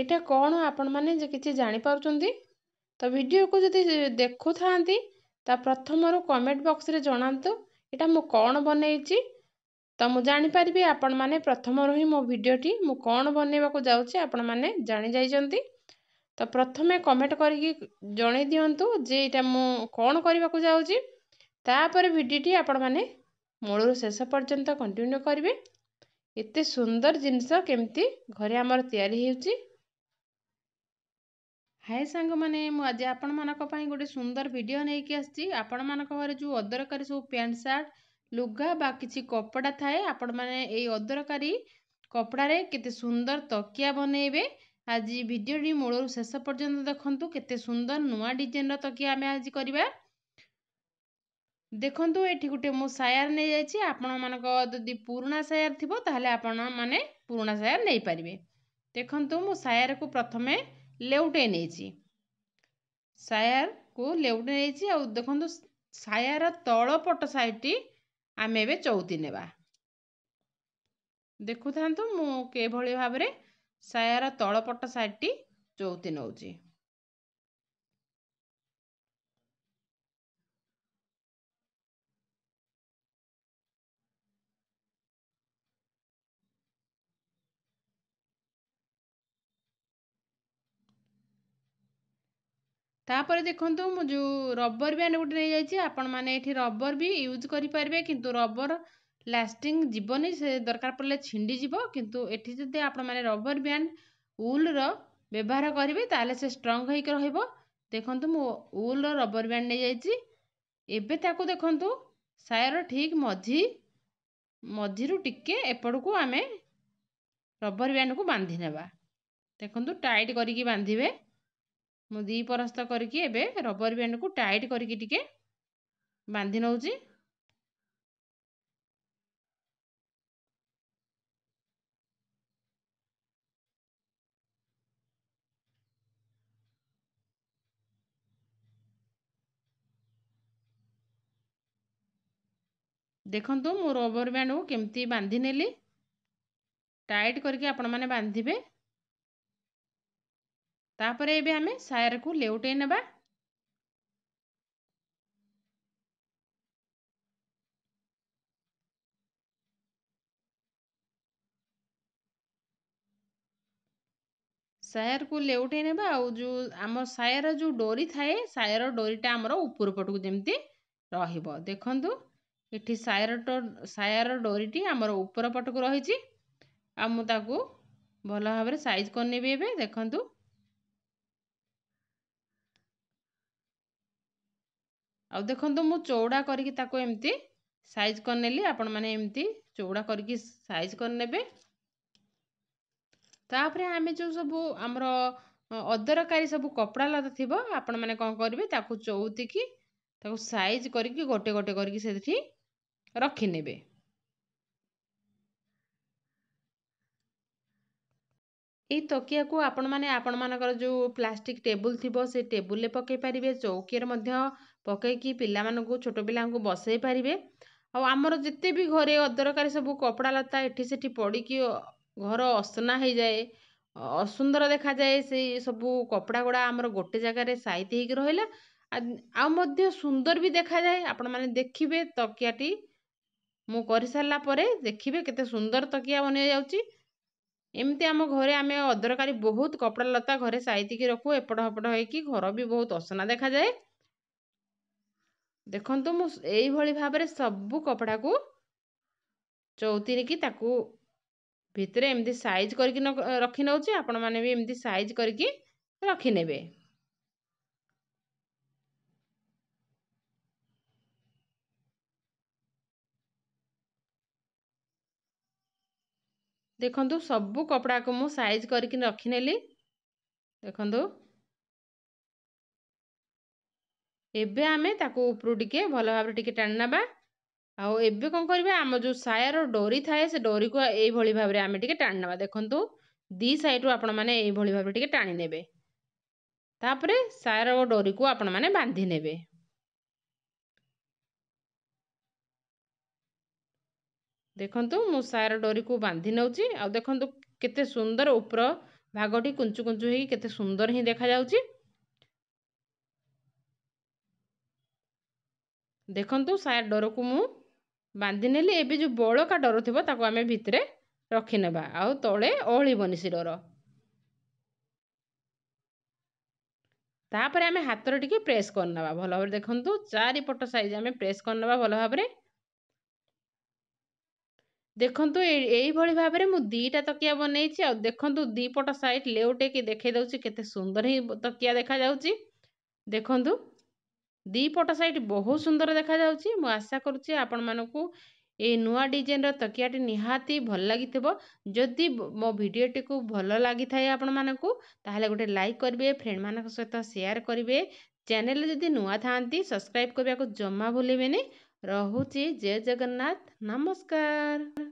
ଏଇଟା କ'ଣ ଆପଣମାନେ ଯେ କିଛି ଜାଣିପାରୁଛନ୍ତି ତ ଭିଡ଼ିଓକୁ ଯଦି ଦେଖୁଥାନ୍ତି ତା ପ୍ରଥମରୁ କମେଣ୍ଟ ବକ୍ସରେ ଜଣାନ୍ତୁ ଏଇଟା ମୁଁ କ'ଣ ବନେଇଛି ତ ମୁଁ ଜାଣିପାରିବି ଆପଣମାନେ ପ୍ରଥମରୁ ହିଁ ମୋ ଭିଡ଼ିଓଟି ମୁଁ କ'ଣ ବନେଇବାକୁ ଯାଉଛି ଆପଣମାନେ ଜାଣିଯାଇଛନ୍ତି ତ ପ୍ରଥମେ କମେଣ୍ଟ କରିକି ଜଣାଇ ଦିଅନ୍ତୁ ଯେ ଏଇଟା ମୁଁ କ'ଣ କରିବାକୁ ଯାଉଛି ତାପରେ ଭିଡ଼ିଓଟି ଆପଣମାନେ ମୂଳରୁ ଶେଷ ପର୍ଯ୍ୟନ୍ତ କଣ୍ଟିନ୍ୟୁ କରିବେ ଏତେ ସୁନ୍ଦର ଜିନିଷ କେମିତି ଘରେ ଆମର ତିଆରି ହେଉଛି ହାଏ ସାଙ୍ଗମାନେ ମୁଁ ଆଜି ଆପଣମାନଙ୍କ ପାଇଁ ଗୋଟେ ସୁନ୍ଦର ଭିଡ଼ିଓ ନେଇକି ଆସିଛି ଆପଣମାନଙ୍କ ଘରେ ଯେଉଁ ଅଦରକାରୀ ସବୁ ପ୍ୟାଣ୍ଟ ସାର୍ଟ ଲୁଗା ବା କିଛି କପଡ଼ା ଥାଏ ଆପଣମାନେ ଏଇ ଅଦରକାରୀ କପଡ଼ାରେ କେତେ ସୁନ୍ଦର ତକିଆ ବନେଇବେ ଆଜି ଭିଡ଼ିଓଟି ମୂଳରୁ ଶେଷ ପର୍ଯ୍ୟନ୍ତ ଦେଖନ୍ତୁ କେତେ ସୁନ୍ଦର ନୂଆ ଡିଜାଇନର ତକିଆ ଆମେ ଆଜି କରିବା ଦେଖନ୍ତୁ ଏଠି ଗୋଟେ ମୁଁ ସାୟାର ନେଇଯାଇଛି ଆପଣମାନଙ୍କ ଯଦି ପୁରୁଣା ସାୟାର ଥିବ ତାହେଲେ ଆପଣମାନେ ପୁରୁଣା ସାୟାର ନେଇପାରିବେ ଦେଖନ୍ତୁ ମୁଁ ସାୟାରକୁ ପ୍ରଥମେ ଲେଉଟେଇ ନେଇଛି ସାୟାରକୁ ଲେଉଟେ ନେଇଛି ଆଉ ଦେଖନ୍ତୁ ସାୟାର ତଳ ପଟ ସାଇଡ଼ଟି ଆମେ ଏବେ ଚଉତି ନେବା ଦେଖୁଥାନ୍ତୁ ମୁଁ କିଭଳି ଭାବରେ ସାୟାର ତଳ ପଟ ସାଇଡ଼ଟି ଚଉତି ନେଉଛି ତାପରେ ଦେଖନ୍ତୁ ମୁଁ ଯେଉଁ ରବର ବ୍ୟାଣ୍ଡ ଗୋଟେ ନେଇଯାଇଛି ଆପଣମାନେ ଏଠି ରବର ବି ୟୁଜ୍ କରିପାରିବେ କିନ୍ତୁ ରବର ଲାଷ୍ଟିଂ ଯିବନି ସେ ଦରକାର ପଡ଼ିଲେ ଛିଣ୍ଡିଯିବ କିନ୍ତୁ ଏଠି ଯଦି ଆପଣମାନେ ରବର ବ୍ୟାଣ୍ଡ ଉଲ୍ର ବ୍ୟବହାର କରିବେ ତାହେଲେ ସେ ଷ୍ଟ୍ରଙ୍ଗ ହୋଇକି ରହିବ ଦେଖନ୍ତୁ ମୁଁ ଉଲ୍ର ରବର ବ୍ୟାଣ୍ଡ ନେଇଯାଇଛି ଏବେ ତାକୁ ଦେଖନ୍ତୁ ସାୟର ଠିକ୍ ମଝି ମଝିରୁ ଟିକେ ଏପଟକୁ ଆମେ ରବର ବ୍ୟାଣ୍ଡକୁ ବାନ୍ଧିନେବା ଦେଖନ୍ତୁ ଟାଇଟ୍ କରିକି ବାନ୍ଧିବେ ମୁଁ ଦୁଇ ପରସ୍ତ କରିକି ଏବେ ରବର ବ୍ୟାଣ୍ଡକୁ ଟାଇଟ୍ କରିକି ଟିକେ ବାନ୍ଧି ନେଉଛି ଦେଖନ୍ତୁ ମୁଁ ରବର ବ୍ୟାଣ୍ଡକୁ କେମିତି ବାନ୍ଧି ନେଲି ଟାଇଟ୍ କରିକି ଆପଣମାନେ ବାନ୍ଧିବେ ତାପରେ ଏବେ ଆମେ ସାୟାରକୁ ଲେଉଟେଇ ନେବା ସାୟାରକୁ ଲେଉଟେଇ ନେବା ଆଉ ଯେଉଁ ଆମ ସାୟାର ଯେଉଁ ଡୋରି ଥାଏ ସାୟାର ଡୋରିଟା ଆମର ଉପର ପଟକୁ ଯେମିତି ରହିବ ଦେଖନ୍ତୁ ଏଠି ସାୟାର ସାୟାର ଡୋରିଟି ଆମର ଉପର ପଟକୁ ରହିଛି ଆଉ ମୁଁ ତାକୁ ଭଲ ଭାବରେ ସାଇଜ୍ କରିନେବି ଏବେ ଦେଖନ୍ତୁ ଆଉ ଦେଖନ୍ତୁ ମୁଁ ଚଉଡ଼ା କରିକି ତାକୁ ଏମିତି ସାଇଜ୍ କରିନେଲି ଆପଣମାନେ ଏମିତି ଚଉଡ଼ା କରିକି ସାଇଜ୍ କରିନେବେ ତାପରେ ଆମେ ଯେଉଁ ସବୁ ଆମର ଅଦରକାରୀ ସବୁ କପଡ଼ା ଲତା ଥିବ ଆପଣମାନେ କ'ଣ କରିବେ ତାକୁ ଚଉତିକି ତାକୁ ସାଇଜ୍ କରିକି ଗୋଟେ ଗୋଟେ କରିକି ସେଠି ରଖିନେବେ ଏଇ ତକିଆକୁ ଆପଣମାନେ ଆପଣମାନଙ୍କର ଯେଉଁ ପ୍ଲାଷ୍ଟିକ୍ ଟେବୁଲ୍ ଥିବ ସେ ଟେବୁଲ୍ରେ ପକାଇ ପାରିବେ ଚୌକିରେ ମଧ୍ୟ ପକାଇକି ପିଲାମାନଙ୍କୁ ଛୋଟ ପିଲାଙ୍କୁ ବସାଇ ପାରିବେ ଆଉ ଆମର ଯେତେ ବି ଘରେ ଅଦରକାରୀ ସବୁ କପଡ଼ା ଲତା ଏଠି ସେଠି ପଡ଼ିକି ଘର ଅସନା ହେଇଯାଏ ଅସୁନ୍ଦର ଦେଖାଯାଏ ସେଇ ସବୁ କପଡ଼ା ଗୁଡ଼ା ଆମର ଗୋଟେ ଜାଗାରେ ସାଇତି ହେଇକି ରହିଲା ଆଉ ମଧ୍ୟ ସୁନ୍ଦର ବି ଦେଖାଯାଏ ଆପଣମାନେ ଦେଖିବେ ତକିଆଟି ମୁଁ କରିସାରିଲା ପରେ ଦେଖିବେ କେତେ ସୁନ୍ଦର ତକିଆ ବନି ଯାଉଛି ଏମିତି ଆମ ଘରେ ଆମେ ଅଦରକାରୀ ବହୁତ କପଡ଼ା ଲତା ଘରେ ସାଇତିକି ରଖୁ ଏପଟ ହେପଟ ହେଇକି ଘର ବି ବହୁତ ଅସନା ଦେଖାଯାଏ ଦେଖନ୍ତୁ ମୁଁ ଏଇଭଳି ଭାବରେ ସବୁ କପଡ଼ାକୁ ଚଉତିରିକି ତାକୁ ଭିତରେ ଏମିତି ସାଇଜ୍ କରିକି ରଖି ନେଉଛି ଆପଣମାନେ ବି ଏମିତି ସାଇଜ୍ କରିକି ରଖିନେବେ ଦେଖନ୍ତୁ ସବୁ କପଡ଼ାକୁ ମୁଁ ସାଇଜ୍ କରିକି ରଖିନେଲି ଦେଖନ୍ତୁ ଏବେ ଆମେ ତାକୁ ଉପରୁ ଟିକେ ଭଲ ଭାବରେ ଟିକେ ଟାଣି ନେବା ଆଉ ଏବେ କ'ଣ କରିବା ଆମ ଯେଉଁ ସାୟାର ଡୋରି ଥାଏ ସେ ଡୋରିକୁ ଏଇଭଳି ଭାବରେ ଆମେ ଟିକେ ଟାଣି ନେବା ଦେଖନ୍ତୁ ଦୁଇ ସାଇଡ଼ରୁ ଆପଣମାନେ ଏଇଭଳି ଭାବରେ ଟିକେ ଟାଣି ନେବେ ତାପରେ ସାୟାର ଓ ଡୋରିକୁ ଆପଣମାନେ ବାନ୍ଧି ନେବେ ଦେଖନ୍ତୁ ମୁଁ ସାର୍ ଡୋରିକୁ ବାନ୍ଧି ନେଉଛି ଆଉ ଦେଖନ୍ତୁ କେତେ ସୁନ୍ଦର ଉପର ଭାଗଟି କୁଞ୍ଚୁ କୁଞ୍ଚୁ ହେଇକି କେତେ ସୁନ୍ଦର ହିଁ ଦେଖାଯାଉଛି ଦେଖନ୍ତୁ ସାର୍ ଡୋରକୁ ମୁଁ ବାନ୍ଧିନେଲି ଏବେ ଯେଉଁ ବଳକା ଡର ଥିବ ତାକୁ ଆମେ ଭିତରେ ରଖିନେବା ଆଉ ତଳେ ଅହଳିବନି ସେ ଡର ତାପରେ ଆମେ ହାତରେ ଟିକେ ପ୍ରେସ୍ କରିନେବା ଭଲ ଭାବରେ ଦେଖନ୍ତୁ ଚାରିପଟ ସାଇଜ୍ ଆମେ ପ୍ରେସ୍ କରିନେବା ଭଲ ଭାବରେ ଦେଖନ୍ତୁ ଏଇଭଳି ଭାବରେ ମୁଁ ଦୁଇଟା ତକିଆ ବନେଇଛି ଆଉ ଦେଖନ୍ତୁ ଦୁଇ ପଟ ସାଇଡ଼୍ ଲେଉଟେଇକି ଦେଖେଇ ଦେଉଛି କେତେ ସୁନ୍ଦର ହିଁ ତକିଆ ଦେଖାଯାଉଛି ଦେଖନ୍ତୁ ଦୁଇ ପଟ ସାଇଡ଼୍ ବହୁତ ସୁନ୍ଦର ଦେଖାଯାଉଛି ମୁଁ ଆଶା କରୁଛି ଆପଣମାନଙ୍କୁ ଏଇ ନୂଆ ଡିଜାଇନ୍ର ତକିଆଟି ନିହାତି ଭଲ ଲାଗିଥିବ ଯଦି ମୋ ଭିଡ଼ିଓଟିକୁ ଭଲ ଲାଗିଥାଏ ଆପଣମାନଙ୍କୁ ତାହେଲେ ଗୋଟେ ଲାଇକ୍ କରିବେ ଫ୍ରେଣ୍ଡମାନଙ୍କ ସହିତ ସେୟାର କରିବେ ଚ୍ୟାନେଲ୍ ଯଦି ନୂଆ ଥାଆନ୍ତି ସବସ୍କ୍ରାଇବ୍ କରିବାକୁ ଜମା ଭୁଲିବେନି ରହୁଛି ଜୟ ଜଗନ୍ନାଥ ନମସ୍କାର